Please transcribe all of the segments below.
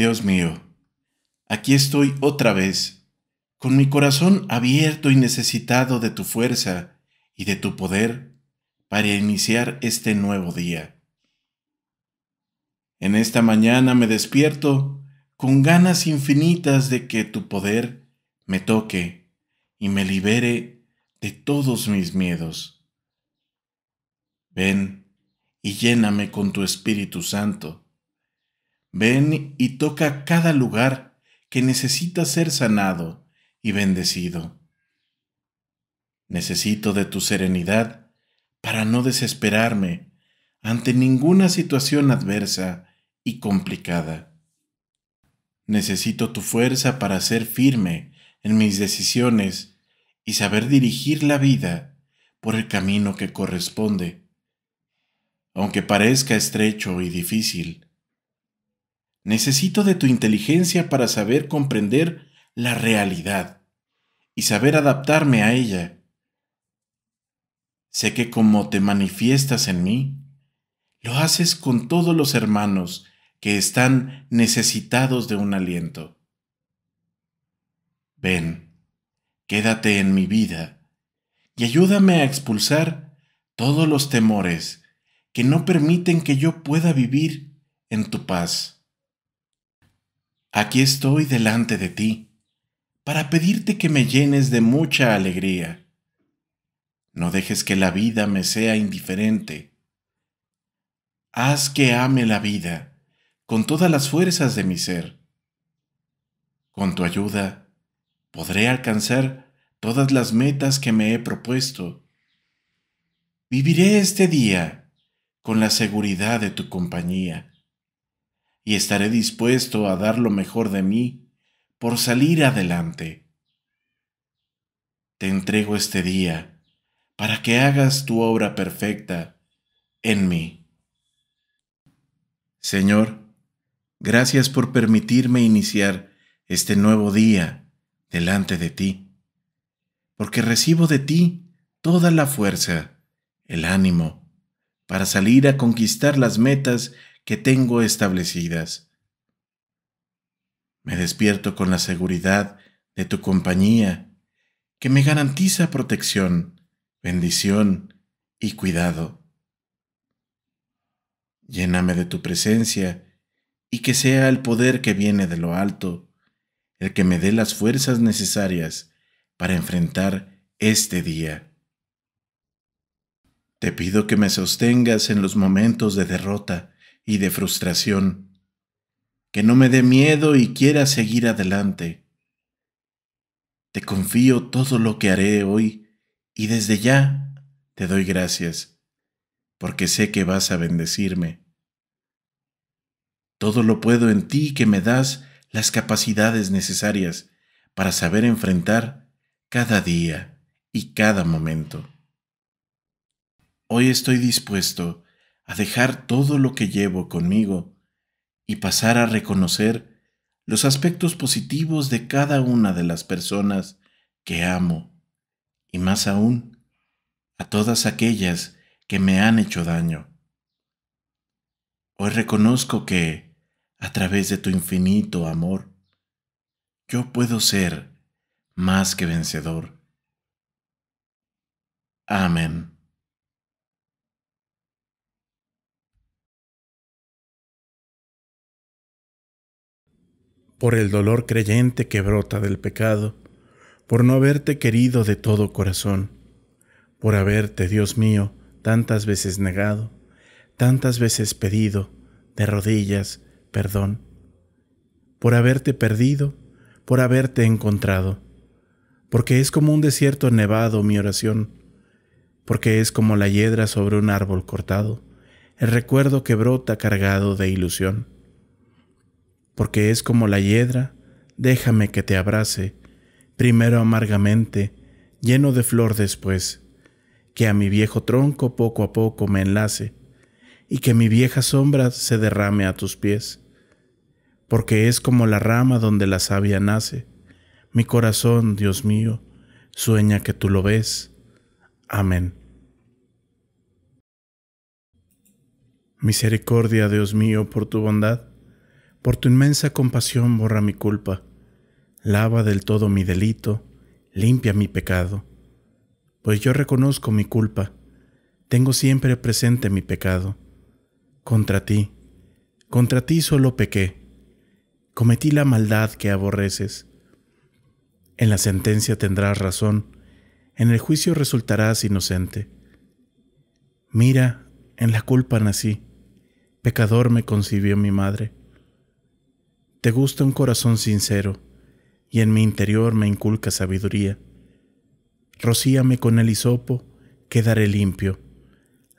Dios mío, aquí estoy otra vez, con mi corazón abierto y necesitado de tu fuerza y de tu poder para iniciar este nuevo día. En esta mañana me despierto con ganas infinitas de que tu poder me toque y me libere de todos mis miedos. Ven y lléname con tu Espíritu Santo Ven y toca cada lugar que necesita ser sanado y bendecido. Necesito de tu serenidad para no desesperarme ante ninguna situación adversa y complicada. Necesito tu fuerza para ser firme en mis decisiones y saber dirigir la vida por el camino que corresponde. Aunque parezca estrecho y difícil, Necesito de tu inteligencia para saber comprender la realidad y saber adaptarme a ella. Sé que como te manifiestas en mí, lo haces con todos los hermanos que están necesitados de un aliento. Ven, quédate en mi vida y ayúdame a expulsar todos los temores que no permiten que yo pueda vivir en tu paz aquí estoy delante de ti, para pedirte que me llenes de mucha alegría. No dejes que la vida me sea indiferente. Haz que ame la vida con todas las fuerzas de mi ser. Con tu ayuda, podré alcanzar todas las metas que me he propuesto. Viviré este día con la seguridad de tu compañía y estaré dispuesto a dar lo mejor de mí por salir adelante. Te entrego este día para que hagas tu obra perfecta en mí. Señor, gracias por permitirme iniciar este nuevo día delante de ti, porque recibo de ti toda la fuerza, el ánimo, para salir a conquistar las metas que tengo establecidas. Me despierto con la seguridad de tu compañía, que me garantiza protección, bendición y cuidado. Lléname de tu presencia y que sea el poder que viene de lo alto, el que me dé las fuerzas necesarias para enfrentar este día. Te pido que me sostengas en los momentos de derrota, y de frustración. Que no me dé miedo y quiera seguir adelante. Te confío todo lo que haré hoy y desde ya te doy gracias, porque sé que vas a bendecirme. Todo lo puedo en ti que me das las capacidades necesarias para saber enfrentar cada día y cada momento. Hoy estoy dispuesto a dejar todo lo que llevo conmigo y pasar a reconocer los aspectos positivos de cada una de las personas que amo y más aún a todas aquellas que me han hecho daño. Hoy reconozco que, a través de tu infinito amor, yo puedo ser más que vencedor. Amén. por el dolor creyente que brota del pecado, por no haberte querido de todo corazón, por haberte, Dios mío, tantas veces negado, tantas veces pedido, de rodillas, perdón, por haberte perdido, por haberte encontrado, porque es como un desierto nevado mi oración, porque es como la hiedra sobre un árbol cortado, el recuerdo que brota cargado de ilusión porque es como la hiedra, déjame que te abrace, primero amargamente, lleno de flor después, que a mi viejo tronco poco a poco me enlace, y que mi vieja sombra se derrame a tus pies, porque es como la rama donde la savia nace, mi corazón, Dios mío, sueña que tú lo ves. Amén. Misericordia, Dios mío, por tu bondad por tu inmensa compasión borra mi culpa, lava del todo mi delito, limpia mi pecado, pues yo reconozco mi culpa, tengo siempre presente mi pecado. Contra ti, contra ti solo pequé, cometí la maldad que aborreces. En la sentencia tendrás razón, en el juicio resultarás inocente. Mira, en la culpa nací, pecador me concibió mi madre. Te gusta un corazón sincero, y en mi interior me inculca sabiduría. Rocíame con el hisopo, quedaré limpio.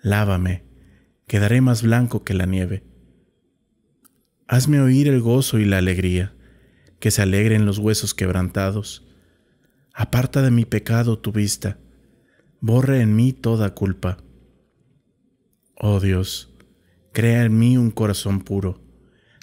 Lávame, quedaré más blanco que la nieve. Hazme oír el gozo y la alegría, que se alegren los huesos quebrantados. Aparta de mi pecado tu vista, borre en mí toda culpa. Oh Dios, crea en mí un corazón puro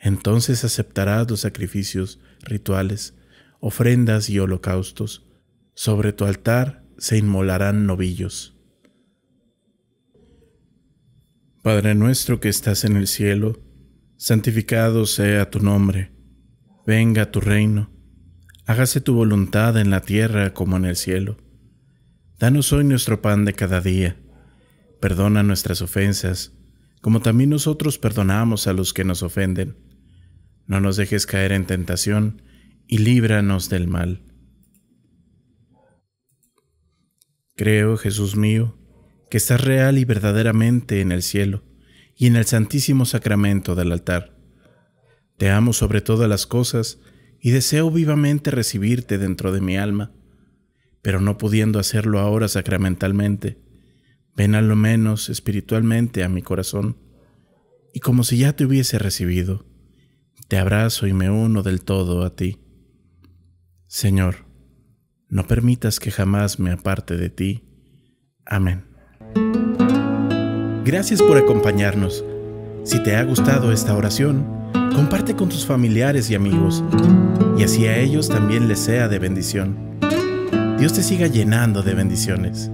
Entonces aceptarás los sacrificios, rituales, ofrendas y holocaustos. Sobre tu altar se inmolarán novillos. Padre nuestro que estás en el cielo, santificado sea tu nombre. Venga tu reino. Hágase tu voluntad en la tierra como en el cielo. Danos hoy nuestro pan de cada día. Perdona nuestras ofensas, como también nosotros perdonamos a los que nos ofenden no nos dejes caer en tentación, y líbranos del mal. Creo, Jesús mío, que estás real y verdaderamente en el cielo y en el santísimo sacramento del altar. Te amo sobre todas las cosas y deseo vivamente recibirte dentro de mi alma, pero no pudiendo hacerlo ahora sacramentalmente, ven a lo menos espiritualmente a mi corazón, y como si ya te hubiese recibido te abrazo y me uno del todo a ti. Señor, no permitas que jamás me aparte de ti. Amén. Gracias por acompañarnos. Si te ha gustado esta oración, comparte con tus familiares y amigos, y así a ellos también les sea de bendición. Dios te siga llenando de bendiciones.